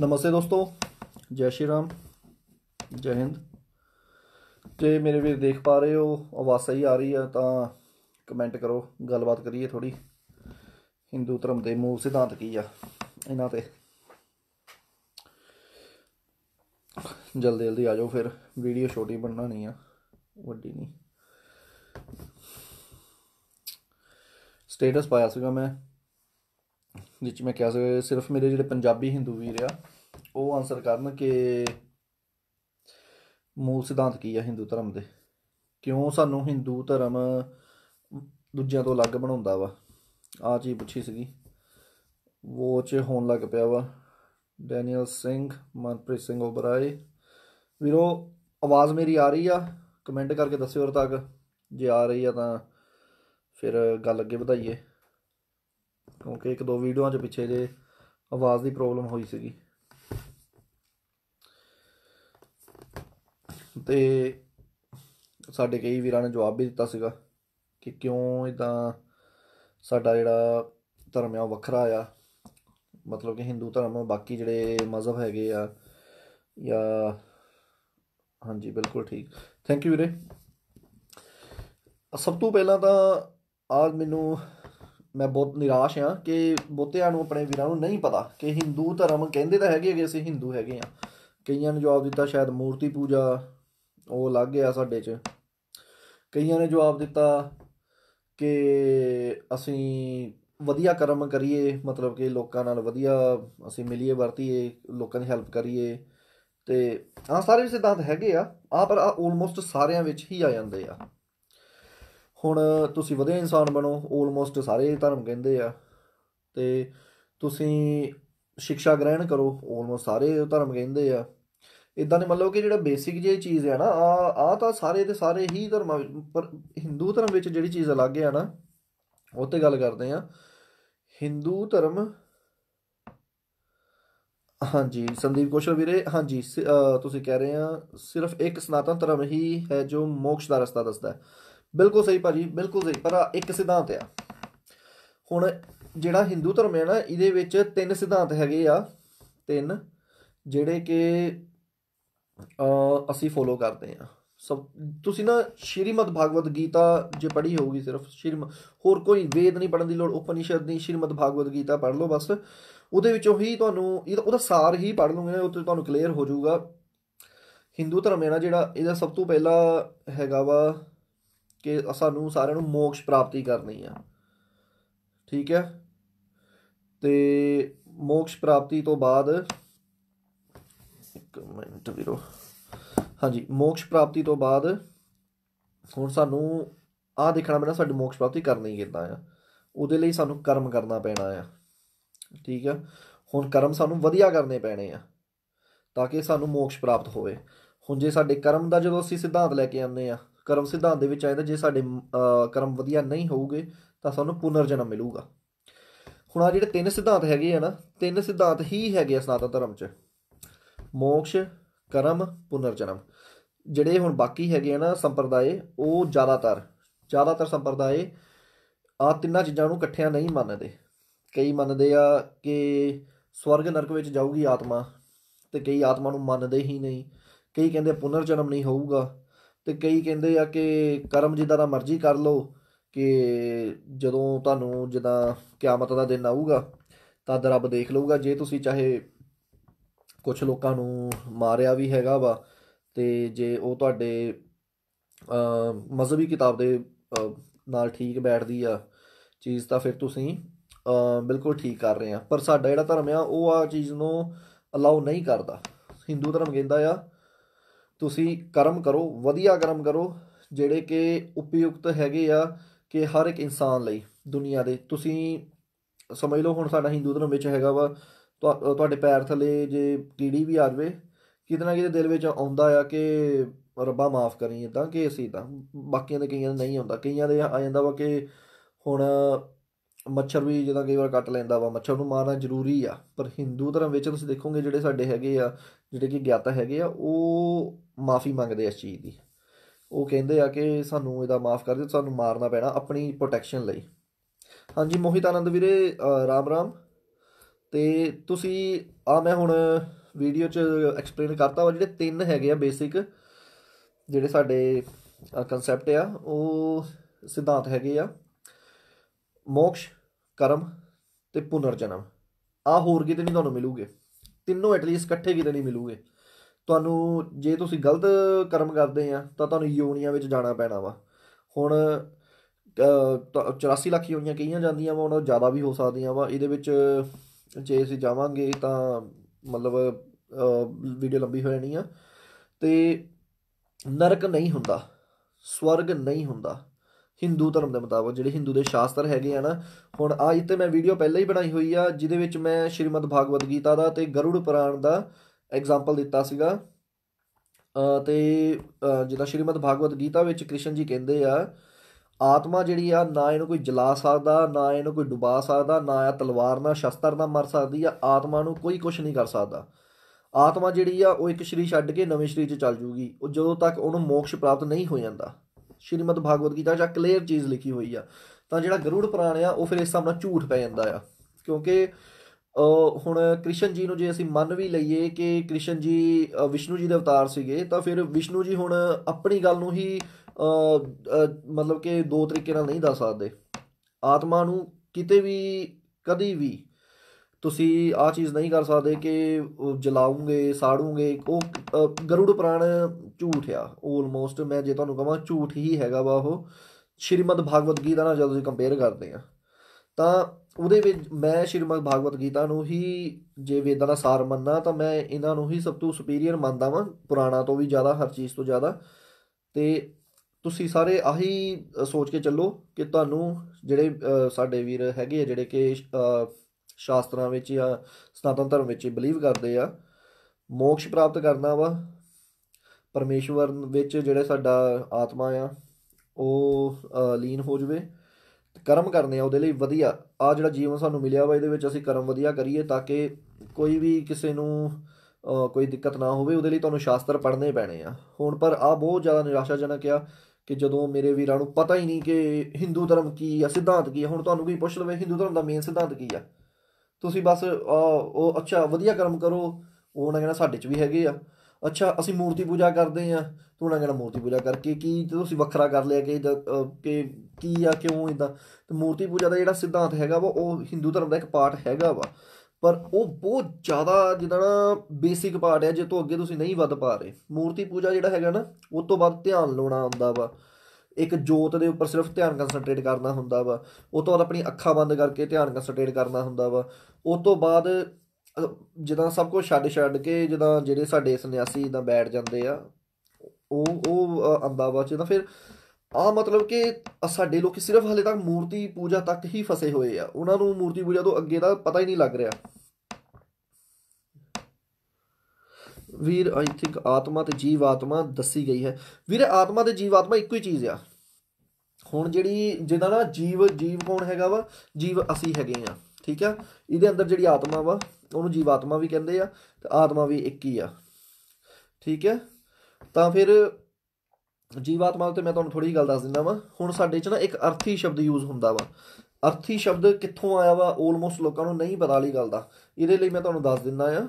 ਨਮਸਤੇ ਦੋਸਤੋ ਜੈ ਸ਼੍ਰੀ ਰਾਮ ਜੈ ਹਿੰਦ ਤੇ ਮੇਰੇ ਵੀਰ ਦੇਖ ਪਾ ਰਹੇ ਹੋ ਆਵਾਜ਼ ਸਹੀ ਆ ਰਹੀ ਆ ਤਾਂ ਕਮੈਂਟ ਕਰੋ ਗੱਲਬਾਤ ਕਰੀਏ ਥੋੜੀ ਹਿੰਦੂ ਧਰਮ ਦੇ ਮੂਲ ਸਿਧਾਂਤ ਕੀ ਆ ਇਹਨਾਂ ਤੇ ਜਲਦੀ ਜਲਦੀ ਆ ਜਾਓ ਫਿਰ ਵੀਡੀਓ ਛੋਟੀ ਬਣਾਣੀ ਆ ਵੱਡੀ ਨਹੀਂ ਸਟੇਟਸ ਪਾਇਆ ਸੀਗਾ ਮੈਂ ਵਿੱਚ ਮੈਂ ਕਿਹਾ ਸਿਰਫ ਮੇਰੇ ਜਿਹੜੇ ਪੰਜਾਬੀ ਹਿੰਦੂ ਵੀਰ ਆ ਉਹ ਆਨਸਰ ਕਰਨ ਕਿ ਮੂਲ ਸਿਧਾਂਤ ਕੀ ਆ ਹਿੰਦੂ ਧਰਮ ਦੇ ਕਿਉਂ ਸਾਨੂੰ ਹਿੰਦੂ ਧਰਮ ਦੂਜਿਆਂ ਤੋਂ ਅਲੱਗ ਬਣਾਉਂਦਾ ਵਾ ਆ ਚੀਜ਼ ਪੁੱਛੀ ਸੀਗੀ ਉਹ ਚ ਹੋਣ ਲੱਗ ਪਿਆ ਵਾ ਡੈਨੀਅਲ ਸਿੰਘ ਮਨਪ੍ਰੀਤ ਸਿੰਘ ਓਬਰਾਏ ਵੀਰੋ ਆਵਾਜ਼ ਮੇਰੀ ਆ ਰਹੀ ਆ ਕਮੈਂਟ ਕਰਕੇ ਦੱਸਿਓ ਹਰ ਤੱਕ ਜੇ ਆ ਰਹੀ ਆ ਤਾਂ ਫਿਰ ਗੱਲ ਅੱਗੇ ਵਧਾਈਏ ਕਿਉਂਕਿ ਇੱਕ ਦੋ ਵੀਡੀਓਆਂ 'ਚ ਪਿੱਛੇ ਜੇ ਆਵਾਜ਼ ਦੀ ਪ੍ਰੋਬਲਮ ਹੋਈ ਸੀਗੀ ਤੇ ਸਾਡੇ ਕਈ ਵੀਰਾਂ ਨੇ ਜਵਾਬ ਵੀ ਦਿੱਤਾ ਸੀਗਾ ਕਿ ਕਿਉਂ ਇਦਾਂ ਸਾਡਾ ਜਿਹੜਾ ਧਰਮ ਆ ਵੱਖਰਾ ਆ ਮਤਲਬ ਕਿ ਹਿੰਦੂ ਧਰਮ ਬਾਕੀ ਜਿਹੜੇ ਮਜ਼ਹਬ ਹੈਗੇ ਆ ਜਾਂ ਹਾਂਜੀ ਬਿਲਕੁਲ ਠੀਕ ਥੈਂਕ ਯੂ ਵੀਰੇ ਸਭ ਤੋਂ ਪਹਿਲਾਂ ਤਾਂ ਆਜ ਮੈਨੂੰ ਮੈਂ ਬਹੁਤ ਨਿਰਾਸ਼ ਹਾਂ ਕਿ ਬੋਤਿਆਂ ਨੂੰ ਆਪਣੇ ਵੀਰਾਂ ਨੂੰ ਨਹੀਂ ਪਤਾ ਕਿ ਹਿੰਦੂ ਧਰਮ ਕਹਿੰਦੇ ਤਾਂ ਹੈਗੇ ਕਿ ਅਸੀਂ ਹਿੰਦੂ ਹੈਗੇ ਆ ਕਈਆਂ ਨੇ ਜਵਾਬ ਦਿੱਤਾ ਸ਼ਾਇਦ ਮੂਰਤੀ ਪੂਜਾ ਉਹ ਲੱਗ ਗਿਆ ਸਾਡੇ 'ਚ ਕਈਆਂ ਨੇ ਜਵਾਬ ਦਿੱਤਾ ਕਿ ਅਸੀਂ ਵਧੀਆ ਕਰਮ ਕਰੀਏ ਮਤਲਬ ਕਿ ਲੋਕਾਂ ਨਾਲ ਵਧੀਆ ਅਸੀਂ ਮਿਲੀਏ ਵਰਤੀਏ ਲੋਕਾਂ ਦੀ ਹੈਲਪ ਕਰੀਏ ਤੇ ਆ ਸਾਰੇ ਸਿਧਾਂਤ ਹੈਗੇ ਆ ਆ ਪਰ ਆ ਆਲਮੋਸਟ ਸਾਰਿਆਂ ਵਿੱਚ ਹੀ ਆ ਜਾਂਦੇ ਆ ਹੁਣ ਤੁਸੀਂ ਵਧੀਆ ਇਨਸਾਨ ਬਣੋ ਆਲਮੋਸਟ ਸਾਰੇ ਧਰਮ ਕਹਿੰਦੇ ਆ ਤੇ ਤੁਸੀਂ ਸਿੱਖਿਆ ਗ੍ਰਹਿਣ ਕਰੋ ਆਲਮੋਸਟ ਸਾਰੇ ਧਰਮ ਕਹਿੰਦੇ ਆ ਇਦਾਂ ਨੇ ਮਤਲਬ ਕਿ ਜਿਹੜਾ ਬੇਸਿਕ ਜਿਹੀ ਚੀਜ਼ ਹੈ ਨਾ ਆ ਆ ਤਾਂ ਸਾਰੇ ਦੇ ਸਾਰੇ ਹੀ ਧਰਮਾਂ ਵਿੱਚ ਪਰ ਹਿੰਦੂ ਧਰਮ ਵਿੱਚ ਜਿਹੜੀ ਚੀਜ਼ ਅਲੱਗ ਹੈ ਨਾ ਉਹ ਤੇ ਗੱਲ ਕਰਦੇ ਆ ਹਿੰਦੂ ਧਰਮ ਹਾਂਜੀ ਸੰਦੀਪ ਕੋਸ਼ਲ ਵੀਰੇ ਹਾਂਜੀ ਤੁਸੀਂ ਕਹਿ ਰਹੇ ਆ ਸਿਰਫ ਇੱਕ ਸਨਾਤਨ ਧਰਮ ਹੀ ਹੈ ਜੋ ਮੋਕਸ਼ ਦਾ ਰਸਤਾ ਦੱਸਦਾ ਹੈ ਬਿਲਕੁਲ ਸਹੀ ਭਾਜੀ ਬਿਲਕੁਲ ਸਹੀ ਪਰ ਇੱਕ ਸਿਧਾਂਤ ਆ ਹੁਣ ਜਿਹੜਾ ਹਿੰਦੂ ਧਰਮ ਹੈ ਨਾ ਇਹਦੇ ਵਿੱਚ ਤਿੰਨ ਸਿਧਾਂਤ ਹੈਗੇ ਆ ਤਿੰਨ ਜਿਹੜੇ ਕਿ ਅਸੀਂ ਫੋਲੋ ਕਰਦੇ ਆ ਸਭ ਤੁਸੀਂ ਨਾ ਸ਼੍ਰੀਮਦ ਭਾਗਵਤ ਗੀਤਾ ਜੇ ਪੜ੍ਹੀ ਹੋਊਗੀ ਸਿਰਫ ਸ਼੍ਰੀਮ ਹੋਰ ਕੋਈ ਵੇਦ ਨਹੀਂ ਪੜਨ ਦੀ ਲੋੜ ਉਪਨਿਸ਼ਦ ਨਹੀਂ ਸ਼੍ਰੀਮਦ ਭਾਗਵਤ ਗੀਤਾ ਪੜ੍ਹ ਲਓ ਬਸ ਉਹਦੇ ਵਿੱਚੋਂ ਹੀ ਤੁਹਾਨੂੰ ਉਹਦਾ ਸਾਰ ਹੀ ਪੜ੍ਹ ਲਓਗੇ ਉਹ ਤੁਹਾਨੂੰ ਕਲੀਅਰ ਹੋ ਜਾਊਗਾ ਹਿੰਦੂ ਧਰਮ ਹੈ ਨਾ ਜਿਹੜਾ ਇਹਦਾ ਸਭ ਤੋਂ ਪਹਿਲਾ ਹੈਗਾ ਵਾ ਕਿ ਸਾਨੂੰ ਸਾਰਿਆਂ ਨੂੰ ਮੋਕਸ਼ ਪ੍ਰਾਪਤੀ ਕਰਨੀ ਆ ਠੀਕ ਹੈ ਤੇ ਮੋਕਸ਼ ਪ੍ਰਾਪਤੀ ਤੋਂ ਬਾਅਦ ਇੱਕ ਮਿੰਟ ਵੀਰੋ ਹਾਂਜੀ ਮੋਕਸ਼ ਪ੍ਰਾਪਤੀ ਤੋਂ ਬਾਅਦ ਹੁਣ ਸਾਨੂੰ ਆ ਦੇਖਣਾ ਪੈਣਾ ਸਾਡੀ ਮੋਕਸ਼ ਪ੍ਰਾਪਤੀ ਕਰਨੀ ਕਿੱਦਾਂ ਆ ਉਹਦੇ ਲਈ ਸਾਨੂੰ ਕਰਮ ਕਰਨਾ ਪੈਣਾ ਆ ਠੀਕ ਆ ਹੁਣ ਕਰਮ ਸਾਨੂੰ ਵਧੀਆ ਕਰਨੇ ਪੈਣੇ ਆ ਤਾਂ ਕਿ ਸਾਨੂੰ ਮੋਕਸ਼ ਪ੍ਰਾਪਤ ਹੋਵੇ ਹੁਣ ਜੇ ਸਾਡੇ ਕਰਮ ਦਾ ਜਦੋਂ ਅਸੀਂ ਸਿਧਾਂਤ ਲੈ ਕੇ ਆਉਂਦੇ ਆ ਕਰਮ ਸਿਧਾਂਤ ਦੇ ਵਿੱਚ ਜਾਂਦਾ ਜੇ ਸਾਡੇ ਕਰਮ ਵਧੀਆ ਨਹੀਂ ਹੋਊਗੇ ਤਾਂ ਸਾਨੂੰ ਪੁਨਰ ਜਨਮ ਮਿਲੂਗਾ ਹੁਣ ਆ ਜਿਹੜੇ ਤਿੰਨ ਸਿਧਾਂਤ ਹੈਗੇ ਆ ਨਾ ਤਿੰਨ ਸਿਧਾਂਤ ਹੀ ਹੈਗੇ ਆ ਸਨਾਤਨ ਧਰਮ 'ਚ ਮੋਕਸ਼ ਕਰਮ ਪੁਨਰ ਜਨਮ ਜਿਹੜੇ ਹੁਣ ਬਾਕੀ ਹੈਗੇ ਆ ਨਾ ਸੰਪਰਦਾਏ ਉਹ ਜ਼ਿਆਦਾਤਰ ਜ਼ਿਆਦਾਤਰ ਸੰਪਰਦਾਏ ਆ ਤਿੰਨਾਂ ਚੀਜ਼ਾਂ ਨੂੰ ਇਕੱਠਿਆਂ ਨਹੀਂ ਮੰਨਦੇ ਕਈ ਮੰਨਦੇ ਆ ਕਿ ਸਵਰਗ ਨਰਕ ਵਿੱਚ ਜਾਊਗੀ ਆਤਮਾ ਤੇ ਕਈ ਆਤਮਾ ਨੂੰ ਮੰਨਦੇ ਹੀ ਨਹੀਂ ਕਈ ਕਹਿੰਦੇ ਪੁਨਰ ਜਨਮ ਨਹੀਂ ਹੋਊਗਾ ਤੇ ਕਈ ਕਹਿੰਦੇ ਆ ਕਿ ਕਰਮ ਜਿੱਦਾਂ ਦਾ ਮਰਜ਼ੀ ਕਰ ਲਓ ਕਿ ਜਦੋਂ ਤੁਹਾਨੂੰ ਜਿੱਦਾਂ ਕਿਆਮਤ ਦਾ ਦਿਨ ਆਊਗਾ ਤਦ ਰੱਬ ਦੇਖ ਲਊਗਾ ਜੇ ਤੁਸੀਂ ਚਾਹੇ ਕੁਝ ਲੋਕਾਂ ਨੂੰ ਮਾਰਿਆ ਵੀ ਹੈਗਾ ਵਾ ਤੇ ਜੇ ਉਹ ਤੁਹਾਡੇ ਅ ਮਜ਼ਹਬੀ ਕਿਤਾਬ ਦੇ ਨਾਲ ਠੀਕ ਬੈਠਦੀ ਆ ਚੀਜ਼ ਤਾਂ ਫਿਰ ਤੁਸੀਂ ਬਿਲਕੁਲ ਠੀਕ ਕਰ ਰਹੇ ਆ ਪਰ ਸਾਡਾ ਜਿਹੜਾ ਧਰਮ ਆ ਉਹ ਆ ਚੀਜ਼ ਨੂੰ ਅਲਾਉ ਨਹੀਂ ਕਰਦਾ ਹਿੰਦੂ ਧਰਮ ਕਹਿੰਦਾ ਆ ਤੁਸੀਂ ਕਰਮ ਕਰੋ ਵਧੀਆ ਕਰਮ ਕਰੋ ਜਿਹੜੇ ਕਿ ਉਪਯੁਕਤ ਹੈਗੇ ਆ ਕਿ ਹਰ ਇੱਕ ਇਨਸਾਨ ਲਈ ਦੁਨੀਆ ਦੇ ਤੁਸੀਂ ਸਮਝ ਲਓ ਹੁਣ ਸਾਡਾ ਹਿੰਦੂ ਧਰਮ ਵਿੱਚ ਹੈਗਾ ਵਾ ਤੁਹਾਡੇ ਪੈਰ ਥਲੇ ਜੇ ਕੀੜੀ ਵੀ ਆ ਜਵੇ ਕਿਤੇ ਕਿਤੇ ਦਿਲ ਵਿੱਚ ਆਉਂਦਾ ਆ ਕਿ ਰੱਬਾ ਮਾਫ ਕਰੀ ਤਾਂ ਕਿ ਅਸੀਂ ਤਾਂ ਬਾਕੀਆਂ ਦੇ ਕਈਆਂ ਦੇ ਨਹੀਂ ਆਉਂਦਾ ਕਈਆਂ ਦੇ ਆ ਜਾਂਦਾ ਵਾ ਕਿ ਹੁਣ ਮੱਛਰ ਵੀ ਜਿੱਦਾਂ ਕਈ ਵਾਰ ਕੱਟ ਲੈਂਦਾ ਵਾ ਮੱਛਰ ਨੂੰ ਮਾਰਨਾ ਜ਼ਰੂਰੀ ਆ ਪਰ ਹਿੰਦੂ ਧਰਮ ਵਿੱਚ ਤੁਸੀਂ ਦੇਖੋਗੇ ਜਿਹੜੇ ਸਾਡੇ ਹੈਗੇ ਆ ਜਿਹੜੇ ਕਿ ਗਿਆਤਾ ਹੈਗੇ ਆ ਉਹ ਮਾਫੀ ਮੰਗਦੇ ਇਸ ਚੀਜ਼ ਦੀ ਉਹ ਕਹਿੰਦੇ ਆ ਕਿ ਸਾਨੂੰ ਇਹਦਾ ਮਾਫ ਕਰ ਦਿਓ ਸਾਨੂੰ ਮਾਰਨਾ ਪੈਣਾ ਆਪਣੀ ਪ੍ਰੋਟੈਕਸ਼ਨ ਲਈ ਹਾਂਜੀ ਮੋਹਿਤ ਆਨੰਦ ਵੀਰੇ ਰਾਮ ਰਾਮ ਤੇ ਤੁਸੀਂ ਆ ਮੈਂ ਹੁਣ ਵੀਡੀਓ 'ਚ ਐਕਸਪਲੇਨ ਕਰਤਾ ਵਾ ਜਿਹੜੇ ਤਿੰਨ ਹੈਗੇ ਆ ਬੇਸਿਕ ਜਿਹੜੇ ਸਾਡੇ ਕਨਸੈਪਟ ਆ ਉਹ ਸਿਧਾਂਤ ਹੈਗੇ ਆ ਮੋਕਸ਼ ਕਰਮ ਤੇ ਪੁਨਰ ਜਨਮ ਆ ਹੋਰ ਕਿਤੇ ਨਹੀਂ ਤੁਹਾਨੂੰ ਮਿਲੂਗੇ ਤਿੰਨੋਂ ਐਟਲੀਸਟ ਇਕੱਠੇ ਕਿਤੇ ਨਹੀਂ ਮਿਲੂਗੇ ਤੁਹਾਨੂੰ ਜੇ ਤੁਸੀਂ ਗਲਤ ਕਰਮ ਕਰਦੇ ਆ ਤਾਂ ਤੁਹਾਨੂੰ ਯੋਨੀਆਂ ਵਿੱਚ ਜਾਣਾ ਪੈਣਾ ਵਾ ਹੁਣ 84 ਲੱਖ ਯੋਨੀਆਂ ਕਹੀਆਂ ਜਾਂਦੀਆਂ ਵਾ ਉਹਨਾਂ ਜ਼ਿਆਦਾ ਵੀ ਹੋ ਸਕਦੀਆਂ ਵਾ ਇਹਦੇ ਵਿੱਚ ਜੇ ਅਸੀਂ ਜਾਵਾਂਗੇ ਤਾਂ ਮਤਲਬ ਵੀਡੀਓ ਲੰਬੀ ਹੋ ਜਾਣੀ ਆ ਤੇ ਨਰਕ ਨਹੀਂ ਹੁੰਦਾ ਸਵਰਗ ਨਹੀਂ ਹੁੰਦਾ ਹਿੰਦੂ ਧਰਮ ਦੇ ਮੁਤਾਬਕ ਜਿਹੜੇ ਹਿੰਦੂ ਦੇ ਸ਼ਾਸਤਰ ਹੈਗੇ ਆ ਨਾ ਹੁਣ ਆ ਇੱਥੇ ਮੈਂ ਵੀਡੀਓ ਪਹਿਲਾਂ ਹੀ ਬਣਾਈ ਹੋਈ ਆ ਜਿਹਦੇ ਵਿੱਚ ਮੈਂ ਸ਼੍ਰੀਮਦ ਭਾਗਵਤ ਗੀਤਾ ਦਾ ਤੇ ਗਰੁੜ ਪੁਰਾਣ ਦਾ ਐਗਜ਼ਾਮਪਲ ਦਿੱਤਾ ਸੀਗਾ ਤੇ ਜਿਹਦਾ ਸ਼੍ਰੀਮਦ ਭਾਗਵਤ ਗੀਤਾ ਵਿੱਚ ਕ੍ਰਿਸ਼ਨ ਜੀ ਕਹਿੰਦੇ ਆ ਆਤਮਾ ਜਿਹੜੀ ਆ ਨਾ ਇਹਨੂੰ ਕੋਈ ਜਲਾ ਸਕਦਾ ਨਾ ਇਹਨੂੰ ਕੋਈ ਡੁਬਾ ਸਕਦਾ ਨਾ ਆ ਤਲਵਾਰ ਨਾਲ ਸ਼ਸਤਰ ਨਾਲ ਮਾਰ ਸਕਦੀ ਆ ਆਤਮਾ ਨੂੰ ਕੋਈ ਕੁਝ ਨਹੀਂ ਕਰ ਸਕਦਾ ਆਤਮਾ ਜਿਹੜੀ ਆ ਉਹ ਇੱਕ ਸ਼ਰੀਰ ਛੱਡ ਕੇ ਨਵੇਂ ਸ਼ਰੀਰ 'ਚ ਚੱਲ ਜੂਗੀ ਉਹ ਜਦੋਂ ਤੱਕ ਉਹਨੂੰ ਮੋਕਸ਼ ਪ੍ਰਾਪਤ ਨਹੀਂ ਹੋ ਜਾਂਦਾ ਸ਼੍ਰੀਮਦ ਭਾਗਵਤ ਗੀਤਾ 'ਚ ਕਲੀਅਰ ਚੀਜ਼ ਲਿਖੀ ਹੋਈ ਆ ਤਾਂ ਜਿਹੜਾ ਗਰੂੜ ਪ੍ਰਾਣ ਆ ਉਹ ਫਿਰ ਇਸ ਸਾਹਮਣਾ ਝੂਠ ਪੈ ਜਾਂਦਾ ਆ ਕਿਉਂਕਿ ਹੁਣ ਕ੍ਰਿਸ਼ਨ ਜੀ ਨੂੰ ਜੇ ਅਸੀਂ ਮੰਨ ਵੀ ਲਈਏ ਕਿ ਕ੍ਰਿਸ਼ਨ ਜੀ ਵਿਸ਼ਨੂੰ ਜੀ ਦੇ ਅਵਤਾਰ ਸੀਗੇ ਤਾਂ ਫਿਰ ਵਿਸ਼ਨੂੰ ਜੀ ਹੁਣ ਆਪਣੀ ਗੱਲ ਨੂੰ ਹੀ ਮਤਲਬ ਕਿ ਦੋ ਤਰੀਕੇ ਨਾਲ ਨਹੀਂ ਦੱਸ ਸਕਦੇ ਆਤਮਾ ਨੂੰ ਕਿਤੇ ਵੀ ਕਦੀ ਵੀ ਤੁਸੀਂ ਆ ਚੀਜ਼ ਨਹੀਂ ਕਰ ਸਕਦੇ ਕਿ ਜਲਾਉਂਗੇ ਸਾੜੂਗੇ ਉਹ ਗਰੂੜ ਪ੍ਰਾਣ ਝੂਠ ਆ ਆਲਮੋਸਟ ਮੈਂ ਜੇ ਤੁਹਾਨੂੰ ਕਹਾਂ ਝੂਠ ਹੀ ਹੈਗਾ ਵਾ ਉਹ ਸ਼੍ਰੀਮਦ ਭਾਗਵਤ ਗੀਤਾ ਨਾਲ ਜਦੋਂ ਤੁਸੀਂ ਕੰਪੇਅਰ ਕਰਦੇ ਆ ਤਾਂ ਉਹਦੇ ਵਿੱਚ ਮੈਂ ਸ਼੍ਰੀਮਦ ਭਾਗਵਤ ਗੀਤਾ ਨੂੰ ਹੀ ਜੇ ਵੇਦਾਂ ਦਾ ਸਾਰ ਮੰਨਣਾ ਤਾਂ ਮੈਂ ਇਹਨਾਂ ਨੂੰ ਹੀ ਸਭ ਤੋਂ ਸੁਪੀਰੀਅਰ ਮੰਨਦਾ ਵਾਂ ਪੁਰਾਣਾ ਤੋਂ ਵੀ ਜ਼ਿਆਦਾ ਹਰ ਚੀਜ਼ ਤੋਂ ਜ਼ਿਆਦਾ ਤੇ ਤੁਸੀਂ ਸਾਰੇ ਆਹੀ ਸੋਚ ਕੇ ਚੱਲੋ ਕਿ ਤੁਹਾਨੂੰ ਜਿਹੜੇ ਸਾਡੇ ਵੀਰ ਹੈਗੇ ਆ ਜਿਹੜੇ ਕਿ ਸ਼ਾਸਤਰਾਂ ਵਿੱਚ ਜਾਂ ਸਨਾਤਨ ਧਰਮ ਵਿੱਚ ਬਲੀਵ ਕਰਦੇ ਆ ਮੋਕਸ਼ ਪ੍ਰਾਪਤ ਕਰਨਾ ਵਾ ਪਰਮੇਸ਼ਵਰ ਵਿੱਚ ਜਿਹੜਾ ਸਾਡਾ ਆਤਮਾ ਆ ਉਹ ਲੀਨ ਹੋ ਜਵੇ ਕਰਮ ਕਰਨੇ ਆ ਉਹਦੇ ਲਈ ਵਧੀਆ ਆ ਜਿਹੜਾ ਜੀਵਨ ਸਾਨੂੰ ਮਿਲਿਆ ਵਾ ਇਹਦੇ ਵਿੱਚ ਅਸੀਂ ਕਰਮ ਵਧੀਆ ਕਰੀਏ ਤਾਂ ਕਿ ਕੋਈ ਵੀ ਕਿਸੇ ਨੂੰ ਕੋਈ ਦਿੱਕਤ ਨਾ ਹੋਵੇ ਉਹਦੇ ਲਈ ਤੁਹਾਨੂੰ ਸ਼ਾਸਤਰ ਪੜ੍ਹਨੇ ਪੈਣੇ ਆ ਹੁਣ ਪਰ ਆ ਬਹੁਤ ਜ਼ਿਆਦਾ ਨਿਰਾਸ਼ਾਜਨਕ ਆ ਕਿ ਜਦੋਂ ਮੇਰੇ ਵੀਰਾਂ ਨੂੰ ਪਤਾ ਹੀ ਨਹੀਂ ਕਿ ਹਿੰਦੂ ਧਰਮ ਕੀ ਆ ਸਿਧਾਂਤ ਕੀ ਆ ਹੁਣ ਤੁਹਾਨੂੰ ਕੋਈ ਪੁੱਛ ਲਵੇ ਹਿੰਦੂ ਧਰਮ ਦਾ ਮੇਨ ਸਿਧਾਂਤ ਕੀ ਆ ਤੁਸੀਂ ਬਸ ਉਹ ਅੱਛਾ ਵਧੀਆ ਕਰਮ ਕਰੋ ਉਹ ਨਾ ਕਹਿੰਦਾ ਸਾਡੇ 'ਚ ਵੀ ਹੈਗੇ ਆ ਅੱਛਾ ਅਸੀਂ ਮੂਰਤੀ ਪੂਜਾ ਕਰਦੇ ਆ ਤੂੰ ਨਾ ਕਹਿੰਦਾ ਮੂਰਤੀ ਪੂਜਾ ਕਰਕੇ ਕੀ ਤੁਸੀਂ ਵੱਖਰਾ ਕਰ ਲਿਆ ਕਿ ਕਿ ਕੀ ਆ ਕਿਉਂ ਇਦਾਂ ਤੇ ਮੂਰਤੀ ਪੂਜਾ ਦਾ ਜਿਹੜਾ ਸਿਧਾਂਤ ਹੈਗਾ ਵਾ ਉਹ ਹਿੰਦੂ ਧਰਮ ਦਾ ਇੱਕ ਪਾਰਟ ਹੈਗਾ ਵਾ ਪਰ ਉਹ ਬਹੁਤ ਜ਼ਿਆਦਾ ਜਿਹੜਾ ਨਾ ਬੇਸਿਕ ਪਾਰਟ ਹੈ ਜੇ ਤੋਂ ਅੱਗੇ ਤੁਸੀਂ ਨਹੀਂ ਵੱਧ ਪਾ ਰਹੇ ਮੂਰਤੀ ਪੂਜਾ ਜਿਹੜਾ ਹੈਗਾ ਨਾ ਉਹ ਤੋਂ ਵੱਧ ਧਿਆਨ ਲਾਉਣਾ ਆਉਂਦਾ ਵਾ ਇੱਕ ਜੋਤ ਦੇ ਉੱਪਰ ਸਿਰਫ ਧਿਆਨ ਕਨਸੈਂਟਰੇਟ ਕਰਨਾ ਹੁੰਦਾ ਵਾ ਉਹ ਤੋਂ ਬਾਅਦ ਆਪਣੀ ਅੱਖਾਂ ਬੰਦ ਕਰਕੇ ਧਿਆਨ ਕਨਸੈਂਟਰੇਟ ਕਰਨਾ ਹੁੰਦਾ ਵਾ ਉਸ ਤੋਂ ਬਾਅਦ ਜਦੋਂ ਸਭ ਕੁਝ ਛੱਡ ਛੱਡ ਕੇ ਜਦੋਂ ਜਿਹੜੇ ਸਾਡੇ ਸੰਨਿਆਸੀ ਇਦਾਂ ਬੈਠ ਜਾਂਦੇ ਆ ਉਹ ਉਹ ਆਂਦਾ ਵਾ ਜਦੋਂ ਫਿਰ ਆ ਮਤਲਬ ਕਿ ਸਾਡੇ ਲੋਕੀ ਸਿਰਫ ਹਲੇ ਤੱਕ ਮੂਰਤੀ ਪੂਜਾ ਤੱਕ ਹੀ ਫਸੇ ਹੋਏ ਆ ਉਹਨਾਂ ਨੂੰ ਮੂਰਤੀ ਪੂਜਾ ਤੋਂ ਅੱਗੇ ਦਾ ਪਤਾ ਹੀ ਨਹੀਂ ਲੱਗ ਰਿਹਾ ਵੀਰ ਆਈ ਥਿੰਕ ਆਤਮਾ ਤੇ ਜੀਵ ਆਤਮਾ ਦੱਸੀ ਗਈ ਹੈ ਵੀਰ ਆਤਮਾ ਤੇ ਜੀਵ ਆਤਮਾ ਇੱਕੋ ਹੀ ਚੀਜ਼ ਆ ਹੁਣ ਜਿਹੜੀ ਜਿਹਦਾ ਨਾ ਜੀਵ ਜੀਵ ਕੌਣ ਹੈਗਾ ਵਾ ਜੀਵ ਅਸੀਂ ਹੈਗੇ ਆ ਠੀਕ ਆ ਇਹਦੇ ਅੰਦਰ ਜਿਹੜੀ ਆਤਮਾ ਵਾ ਉਹਨੂੰ ਜੀਵ ਆਤਮਾ ਵੀ ਕਹਿੰਦੇ ਆ ਤੇ ਆਤਮਾ ਵੀ ਇੱਕ ਹੀ ਆ ਠੀਕ ਹੈ ਤਾਂ ਫਿਰ ਜੀਵ ਆਤਮਾ ਤੇ ਮੈਂ ਤੁਹਾਨੂੰ ਥੋੜੀ ਗੱਲ ਦੱਸ ਦਿੰਦਾ ਵਾਂ ਹੁਣ ਸਾਡੇ ਚ ਨਾ ਇੱਕ ਅਰਥੀ ਸ਼ਬਦ ਯੂਜ਼ ਹੁੰਦਾ ਵਾ ਅਰਥੀ ਸ਼ਬਦ ਕਿੱਥੋਂ ਆਇਆ ਵਾ ਆਲਮੋਸਟ ਲੋਕਾਂ ਨੂੰ ਨਹੀਂ ਪਤਾ ਲਈ ਗੱਲ ਦਾ ਇਹਦੇ ਲਈ ਮੈਂ ਤੁਹਾਨੂੰ ਦੱਸ ਦਿੰਦਾ ਆ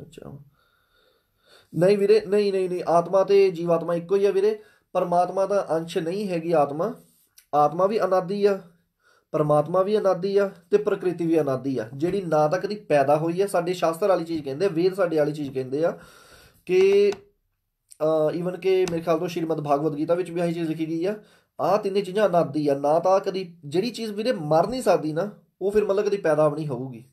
ਅੱਛਾ ਨਹੀਂ ਵੀਰੇ ਨਹੀਂ ਨਹੀਂ ਨਹੀਂ ਆਤਮਾ ਤੇ ਜੀਵਾਤਮਾ ਇੱਕੋ ਹੀ ਆ ਵੀਰੇ ਪਰਮਾਤਮਾ ਦਾ ਅੰਸ਼ ਨਹੀਂ ਹੈਗੀ ਆਤਮਾ ਆਤਮਾ ਵੀ ਅਨਾਦੀ ਆ ਪਰਮਾਤਮਾ ਵੀ ਅਨਾਦੀ ਆ ਤੇ ਪ੍ਰਕਿਰਤੀ ਵੀ ਅਨਾਦੀ ਆ ਜਿਹੜੀ ਨਾ ਤਾਂ ਕਦੀ ਪੈਦਾ ਹੋਈ ਆ ਸਾਡੇ ਸ਼ਾਸਤਰ ਵਾਲੀ ਚੀਜ਼ ਕਹਿੰਦੇ ਵੇਦ ਸਾਡੇ ਵਾਲੀ ਚੀਜ਼ ਕਹਿੰਦੇ ਆ ਕਿ ਈਵਨ ਕਿ ਮੇਰੇ ਖਿਆਲ ਤੋਂ ਸ਼੍ਰੀਮਦ ਭਾਗਵਤ ਗੀਤਾ ਵਿੱਚ ਵੀ ਆਹੀ ਚੀਜ਼ ਲਿਖੀ ਗਈ ਆ ਆ ਤਿੰਨੇ ਚੀਜ਼ਾਂ ਅਨਾਦੀ ਆ ਨਾ ਤਾਂ ਕਦੀ ਜਿਹੜੀ ਚੀਜ਼ ਵੀਰੇ ਮਰ ਨਹੀਂ ਸਕਦੀ ਨਾ ਉਹ ਫਿਰ ਮਤਲਬ ਕਦੀ ਪੈਦਾ ਵੀ ਨਹੀਂ ਹੋਊਗੀ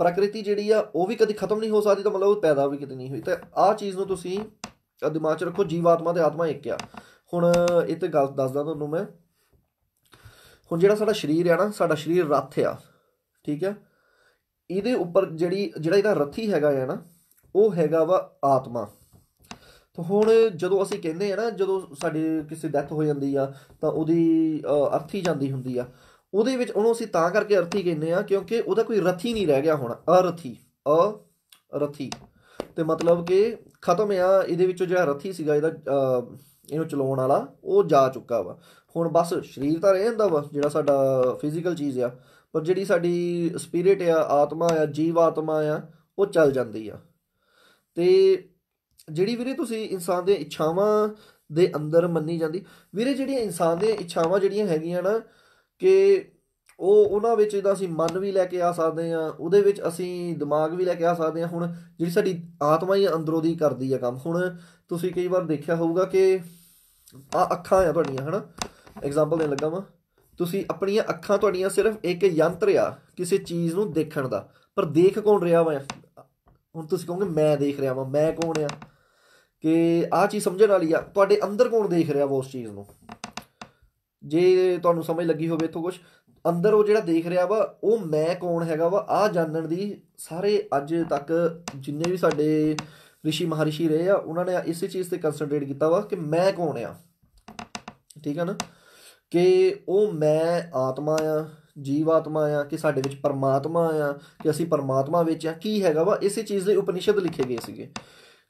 ਪ੍ਰਕਿਰਤੀ ਜਿਹੜੀ ਆ ਉਹ ਵੀ ਕਦੀ ਖਤਮ ਨਹੀਂ ਹੋ ਸਕਦੀ ਤਾਂ ਮਤਲਬ ਉਹ ਪੈਦਾ ਵੀ ਕਿਤੇ ਨਹੀਂ ਹੋਈ ਤਾਂ ਆਹ ਚੀਜ਼ ਨੂੰ ਤੁਸੀਂ ਦਿਮਾਗ 'ਚ ਰੱਖੋ ਜੀਵਾਤਮਾ ਤੇ ਆਤਮਾ ਇੱਕ ਆ ਹੁਣ ਇਹ ਤੇ ਗੱਲ ਦੱਸਦਾ ਤੁਹਾਨੂੰ ਮੈਂ ਹੁਣ ਜਿਹੜਾ ਸਾਡਾ ਸਰੀਰ ਆ ਨਾ ਸਾਡਾ ਸਰੀਰ ਰੱਥ ਆ ਠੀਕ ਆ ਇਹਦੇ ਉੱਪਰ ਜਿਹੜੀ ਜਿਹੜਾ ਇਹਦਾ ਰੱਥੀ ਹੈਗਾ ਆ ਨਾ ਉਹ ਹੈਗਾ ਵਾ ਆਤਮਾ ਤਾਂ ਹੁਣ ਜਦੋਂ ਅਸੀਂ ਕਹਿੰਦੇ ਆ ਨਾ ਜਦੋਂ ਸਾਡੇ ਕਿਸੇ ਡੈਥ ਹੋ ਜਾਂਦੀ ਆ ਤਾਂ ਉਹਦੀ ਅਰਥੀ ਜਾਂਦੀ ਹੁੰਦੀ ਆ ਉਹਦੇ ਵਿੱਚ ਉਹਨੂੰ ਅਸੀਂ ਤਾਂ ਕਰਕੇ ਅਰਥੀ ਕਹਿੰਦੇ ਆ ਕਿਉਂਕਿ ਉਹਦਾ ਕੋਈ ਰਥੀ ਨਹੀਂ ਰਹਿ ਗਿਆ ਹੁਣ ਅਰਥੀ ਅ ਰਥੀ ਤੇ ਮਤਲਬ ਕਿ ਖਤਮ ਆ ਇਹਦੇ ਵਿੱਚੋਂ ਜਿਹੜਾ ਰਥੀ ਸੀਗਾ ਇਹਦਾ ਇਹਨੂੰ ਚਲਾਉਣ ਵਾਲਾ ਉਹ ਜਾ ਚੁੱਕਾ ਵਾ ਹੁਣ ਬਸ ਸਰੀਰ ਤਾਂ ਰਹਿ ਜਾਂਦਾ ਵਾ ਜਿਹੜਾ ਸਾਡਾ ਫਿਜ਼ੀਕਲ ਚੀਜ਼ ਆ ਪਰ ਜਿਹੜੀ ਸਾਡੀ ਸਪਿਰਿਟ ਆ ਆਤਮਾ ਆ ਜੀਵ ਆਤਮਾ ਆ ਉਹ ਚੱਲ ਜਾਂਦੀ ਆ ਤੇ ਜਿਹੜੀ ਵੀਰੇ ਤੁਸੀਂ ਇਨਸਾਨ ਦੀਆਂ ਇੱਛਾਵਾਂ ਦੇ ਅੰਦਰ ਮੰਨੀ ਜਾਂਦੀ ਵੀਰੇ ਜਿਹੜੀਆਂ ਇਨਸਾਨ ਦੀਆਂ ਇੱਛਾਵਾਂ ਜਿਹੜੀਆਂ ਹੈਗੀਆਂ ਨਾ ਕਿ ਉਹ ਉਹਨਾਂ ਵਿੱਚ ਇਹਦਾ ਅਸੀਂ ਮਨ ਵੀ ਲੈ ਕੇ ਆ ਸਕਦੇ ਆ ਉਹਦੇ ਵਿੱਚ ਅਸੀਂ ਦਿਮਾਗ ਵੀ ਲੈ ਕੇ ਆ ਸਕਦੇ ਆ ਹੁਣ ਜਿਹੜੀ ਸਾਡੀ ਆਤਮਾ ਹੀ ਅੰਦਰੋਂ ਦੀ ਕਰਦੀ ਆ ਕੰਮ ਹੁਣ ਤੁਸੀਂ ਕਈ ਵਾਰ ਦੇਖਿਆ ਹੋਊਗਾ ਕਿ ਆ ਅੱਖਾਂ ਆ ਤੁਹਾਡੀਆਂ ਹਨਾ ਐਗਜ਼ਾਮਪਲ ਦੇਣ ਲੱਗਾ ਵਾਂ ਤੁਸੀਂ ਆਪਣੀਆਂ ਅੱਖਾਂ ਤੁਹਾਡੀਆਂ ਸਿਰਫ ਇੱਕ ਯੰਤਰ ਆ ਕਿਸੇ ਚੀਜ਼ ਨੂੰ ਦੇਖਣ ਦਾ ਪਰ ਦੇਖ ਕੌਣ ਰਿਹਾ ਵਾ ਹੁਣ ਤੁਸੀਂ ਕਹੋਗੇ ਮੈਂ ਦੇਖ ਰਿਹਾ ਵਾਂ ਮੈਂ ਕੌਣ ਆ ਕਿ ਆ ਚੀਜ਼ ਸਮਝਣ ਵਾਲੀ ਆ ਤੁਹਾਡੇ ਅੰਦਰ ਕੌਣ ਦੇਖ ਰਿਹਾ ਉਸ ਚੀਜ਼ ਨੂੰ ਜੇ ਤੁਹਾਨੂੰ ਸਮਝ ਲੱਗੀ ਹੋਵੇ ਇਥੋਂ ਕੁਝ ਅੰਦਰ ਉਹ ਜਿਹੜਾ ਦੇਖ ਰਿਹਾ ਵਾ ਉਹ ਮੈਂ ਕੌਣ ਹੈਗਾ ਵਾ ਆ ਜਾਣਨ ਦੀ ਸਾਰੇ ਅੱਜ ਤੱਕ ਜਿੰਨੇ ਵੀ ਸਾਡੇ ਰਿਸ਼ੀ ਮਹਾਰਿਸ਼ੀ ਰਹੇ ਆ ਉਹਨਾਂ ਨੇ ਇਸੇ ਚੀਜ਼ ਤੇ ਕਨਸੈਂਟਰੇਟ ਕੀਤਾ ਵਾ ਕਿ ਮੈਂ ਕੌਣ ਆ ਠੀਕ ਹੈ ਨਾ ਕਿ ਉਹ ਮੈਂ ਆਤਮਾ ਆ ਜੀਵਾਤਮਾ ਆ ਕਿ ਸਾਡੇ ਵਿੱਚ ਪਰਮਾਤਮਾ ਆ ਕਿ ਅਸੀਂ ਪਰਮਾਤਮਾ ਵਿੱਚ ਆ ਕੀ ਹੈਗਾ ਵਾ ਇਸੇ ਚੀਜ਼ ਦੇ ਉਪਨਿਸ਼ਦ ਲਿਖੇ ਗਏ ਸੀਗੇ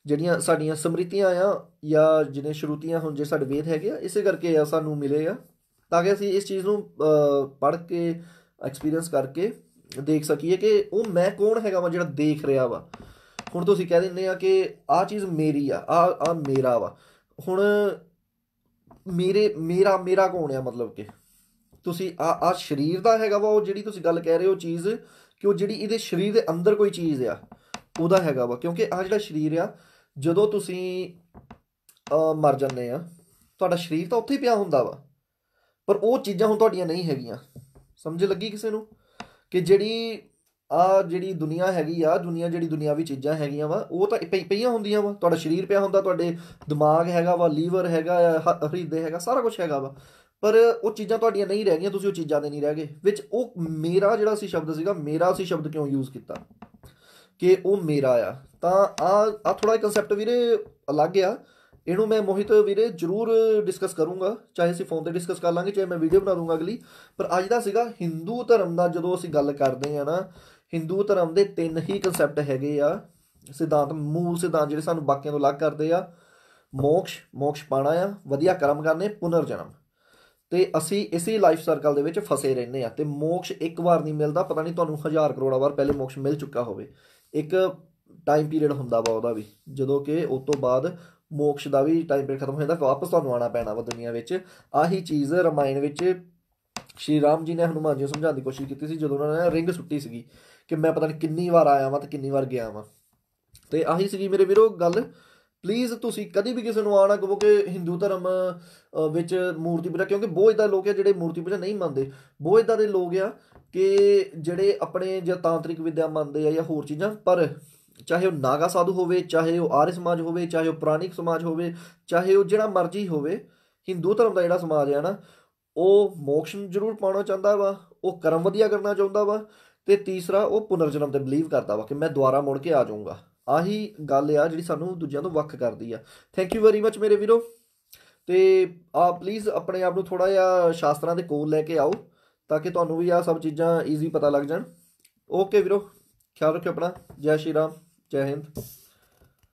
ਜਿਹੜੀਆਂ ਸਾਡੀਆਂ ਸਮ੍ਰਿਤੀਆਂ ਆ ਜਾਂ ਜਿਹਨੇ ਸ਼ਰੂਤੀਆਂ ਹੁਣ ਜੇ ਸਾਡੇ ਵੇਦ ਹੈਗੇ ਆ ਇਸੇ ਕਰਕੇ ਆ ਸਾਨੂੰ ਮਿਲੇ ਆ ਤਾਂ ਕਿ ਅਸੀਂ ਇਸ ਚੀਜ਼ ਨੂੰ ਪੜ੍ਹ ਕੇ ਐਕਸਪੀਰੀਅੰਸ ਕਰਕੇ ਦੇਖ ਸਕੀਏ ਕਿ ਉਹ ਮੈਂ ਕੌਣ ਹੈਗਾ ਵਾ ਜਿਹੜਾ ਦੇਖ ਰਿਹਾ ਵਾ ਹੁਣ ਤੁਸੀਂ ਕਹਿ ਦਿੰਦੇ ਆ ਕਿ ਆਹ ਚੀਜ਼ ਮੇਰੀ ਆ ਆ ਆ ਮੇਰਾ ਵਾ ਹੁਣ ਮੇਰੇ ਮੇਰਾ ਮੇਰਾ ਕੌਣ ਆ ਮਤਲਬ ਕਿ ਤੁਸੀਂ ਆ ਆ ਸਰੀਰ ਦਾ ਹੈਗਾ ਵਾ ਉਹ ਜਿਹੜੀ ਤੁਸੀਂ ਗੱਲ ਕਹਿ ਰਹੇ ਹੋ ਚੀਜ਼ ਕਿ ਉਹ ਜਿਹੜੀ ਇਹਦੇ ਸਰੀਰ ਦੇ ਅੰਦਰ ਕੋਈ ਚੀਜ਼ ਆ ਉਹਦਾ ਹੈਗਾ ਵਾ ਕਿਉਂਕਿ ਆ ਜਿਹੜਾ ਸਰੀਰ ਆ ਜਦੋਂ ਤੁਸੀਂ ਮਰ ਜਾਂਦੇ ਆ ਤੁਹਾਡਾ ਸਰੀਰ ਤਾਂ ਉੱਥੇ ਹੀ ਪਿਆ ਹੁੰਦਾ ਵਾ ਪਰ ਉਹ ਚੀਜ਼ਾਂ ਹੁਣ ਤੁਹਾਡੀਆਂ ਨਹੀਂ ਹੈਗੀਆਂ ਸਮਝ ਲੱਗੀ ਕਿਸੇ ਨੂੰ ਕਿ ਜਿਹੜੀ ਆ ਜਿਹੜੀ ਦੁਨੀਆ ਹੈਗੀ ਆ ਦੁਨੀਆ ਜਿਹੜੀ ਦੁਨੀਆਵੀ ਚੀਜ਼ਾਂ ਹੈਗੀਆਂ ਵਾ ਉਹ ਤਾਂ ਪਈਆਂ ਹੁੰਦੀਆਂ ਵਾ ਤੁਹਾਡਾ ਸਰੀਰ ਪਿਆ ਹੁੰਦਾ ਤੁਹਾਡੇ ਦਿਮਾਗ ਹੈਗਾ ਵਾ ਲੀਵਰ ਹੈਗਾ ਹਰੀਦੇ ਹੈਗਾ ਸਾਰਾ ਕੁਝ ਹੈਗਾ ਵਾ ਪਰ ਉਹ ਚੀਜ਼ਾਂ ਤੁਹਾਡੀਆਂ ਨਹੀਂ ਰਹਿ ਗਈਆਂ ਤੁਸੀਂ ਉਹ ਚੀਜ਼ਾਂ ਦੇ ਨਹੀਂ ਰਹਿ ਗਏ ਵਿੱਚ ਉਹ ਮੇਰਾ ਜਿਹੜਾ ਸੀ ਸ਼ਬਦ ਸੀਗਾ ਮੇਰਾ ਸੀ ਸ਼ਬਦ ਕਿਉਂ ਯੂਜ਼ ਕੀਤਾ ਕਿ ਉਹ ਮੇਰਾ ਆ ਤਾਂ ਆ ਆ ਥੋੜਾ ਜਿਹਾ ਕਨਸੈਪਟ ਵੀਰੇ ਅਲੱਗ ਆ ਇਹਨੂੰ ਮੈਂ ਮੋਹਿਤ ਵੀਰੇ ਜਰੂਰ ਡਿਸਕਸ ਕਰੂੰਗਾ ਚਾਹੇ ਅਸੀਂ ਫੋਨ ਤੇ ਡਿਸਕਸ ਕਰ ਲਾਂਗੇ ਚਾਹੇ ਮੈਂ ਵੀਡੀਓ ਬਣਾ ਦੂੰਗਾ ਅਗਲੀ ਪਰ ਅੱਜ ਦਾ ਸੀਗਾ ਹਿੰਦੂ ਧਰਮ ਦਾ ਜਦੋਂ ਅਸੀਂ ਗੱਲ ਕਰਦੇ ਆ ਨਾ ਹਿੰਦੂ ਧਰਮ ਦੇ ਤਿੰਨ ਹੀ ਕਨਸੈਪਟ ਹੈਗੇ ਆ ਸਿਧਾਂਤ ਮੂਲ ਸਿਧਾਂਤ ਜਿਹੜੇ ਸਾਨੂੰ ਬਾਕੀਆਂ ਤੋਂ ਅਲੱਗ ਕਰਦੇ ਆ ਮੋਕਸ਼ ਮੋਕਸ਼ ਪਾਣਾ ਆ ਵਧੀਆ ਕਰਮ ਕਰਨੇ ਪੁਨਰ ਜਨਮ ਤੇ ਅਸੀਂ ਇਸੇ ਲਾਈਫ ਸਰਕਲ ਦੇ ਵਿੱਚ ਫਸੇ ਰਹਿੰਦੇ ਆ ਤੇ ਮੋਕਸ਼ ਇੱਕ ਵਾਰ ਨਹੀਂ ਮਿਲਦਾ ਪਤਾ ਨਹੀਂ ਤੁਹਾਨੂੰ ਹਜ਼ਾਰ ਕਰੋੜਾ ਵਾਰ ਪਹਿਲੇ ਮੋਕਸ਼ ਮਿਲ ਚੁੱਕਾ ਹੋਵੇ ਇੱਕ ਟਾਈਮ ਪੀਰੀਅਡ ਹੁੰਦਾ ਵਾ ਉਹਦਾ ਵੀ ਜਦੋਂ ਕਿ ਉਸ ਤੋਂ ਬਾਅਦ ਮੋਕਸ਼ ਦਾ ਵੀ ਟਾਈਮ ਪੀਰੀਅਡ ਖਤਮ ਹੋ ਜਾਂਦਾ ਵਾਪਸ ਤੁਹਾਨੂੰ ਆਣਾ ਪੈਣਾ ਵਾ ਦੁਨੀਆ ਵਿੱਚ ਆਹੀ ਚੀਜ਼ ਰਮਾਇਣ ਵਿੱਚ ਸ਼੍ਰੀ ਰਾਮ ਜੀ ਨੇ ਹਨੂਮਾਨ ਜੀ ਨੂੰ ਸਮਝਾਉਣ ਦੀ ਕੋਸ਼ਿਸ਼ ਕੀਤੀ ਸੀ ਜਦੋਂ ਉਹਨਾਂ ਨੇ ਰਿੰਗ ਸੁੱਟੀ ਸੀਗੀ ਕਿ ਮੈਂ ਪਤਾ ਨਹੀਂ ਕਿੰਨੀ ਵਾਰ ਆਇਆ ਵਾਂ ਤੇ ਕਿੰਨੀ ਵਾਰ ਗਿਆ ਵਾਂ ਤੇ ਆਹੀ ਸੀਗੀ ਮੇਰੇ ਵੀਰੋ ਗੱਲ ਪਲੀਜ਼ ਤੁਸੀਂ ਕਦੀ ਵੀ ਕਿਸੇ ਨੂੰ ਆਣਾ ਕਹੋ ਕਿ ਹਿੰਦੂ ਧਰਮ ਵਿੱਚ ਮੂਰਤੀ ਪੂਜਾ ਕਿਉਂਕਿ ਬਹੁਤ ਇਦਾਂ ਲੋਕ ਆ ਜਿਹੜੇ ਮੂਰਤੀ ਪੂਜਾ ਨਹੀਂ ਮੰਨਦੇ ਬਹੁਤ ਇਦਾਂ ਦੇ ਲੋਕ ਆ ਕਿ ਜਿਹੜੇ ਆਪਣੇ ਜਾਂ ਤਾਂਤਰਿਕ ਵਿਦਿਆ ਮੰਨਦੇ ਆ ਜਾਂ ਹੋਰ ਚੀਜ਼ਾਂ ਪਰ ਚਾਹੇ ਉਹ ਨਾਗਾ ਸਾਧੂ ਹੋਵੇ ਚਾਹੇ ਉਹ ਆਰਿਆ ਸਮਾਜ ਹੋਵੇ ਚਾਹੇ ਉਹ ਪ੍ਰਾਣਿਕ ਸਮਾਜ ਹੋਵੇ ਚਾਹੇ ਉਹ ਜਿਹੜਾ ਮਰਜ਼ੀ ਹੋਵੇ ਹਿੰਦੂ ਧਰਮ ਦਾ ਜਿਹੜਾ ਸਮਾਜ ਹੈ ਨਾ ਉਹ ਮੋਕਸ਼ ਨੂੰ ਜ਼ਰੂਰ ਪਾਉਣਾ ਚਾਹੁੰਦਾ ਵਾ ਉਹ ਕਰਮ ਵਧੀਆ ਕਰਨਾ ਚਾਹੁੰਦਾ ਵਾ ਤੇ ਤੀਸਰਾ ਉਹ ਪੁਨਰਜਨਮ ਤੇ ਬਲੀਵ ਕਰਦਾ ਵਾ ਕਿ ਮੈਂ ਦੁਬਾਰਾ ਮੁੜ ਕੇ ਆ ਜਾਊਂਗਾ ਆਹੀ ਗੱਲ ਆ ਜਿਹੜੀ ਸਾਨੂੰ ਦੂਜਿਆਂ ਤੋਂ ਵੱਖ ਕਰਦੀ ਆ ਥੈਂਕ ਯੂ ਵੈਰੀ ਮੱਚ ਮੇਰੇ ਵੀਰੋ ਤੇ ਆ ਪਲੀਜ਼ ਆਪਣੇ ਆਪ ਨੂੰ ਥੋੜਾ ਜਿਹਾ ਸ਼ਾਸਤਰਾਂ ਦੇ ਕੋਲ ਲੈ ਕੇ ਆਓ ਤਾਂ ਕਿ ਤੁਹਾਨੂੰ ਵੀ ਆ ਸਭ ਚੀਜ਼ਾਂ ਈਜ਼ੀ ਪਤਾ ਲੱਗ ਜਾਣ ਓਕੇ ਵੀਰੋ ਖਿਆਲ ਰੱਖਿਓ ਆਪਣਾ ਜੈ ਸ਼੍ਰੀ ਰਾਮ ਜੈ ਹਿੰਦ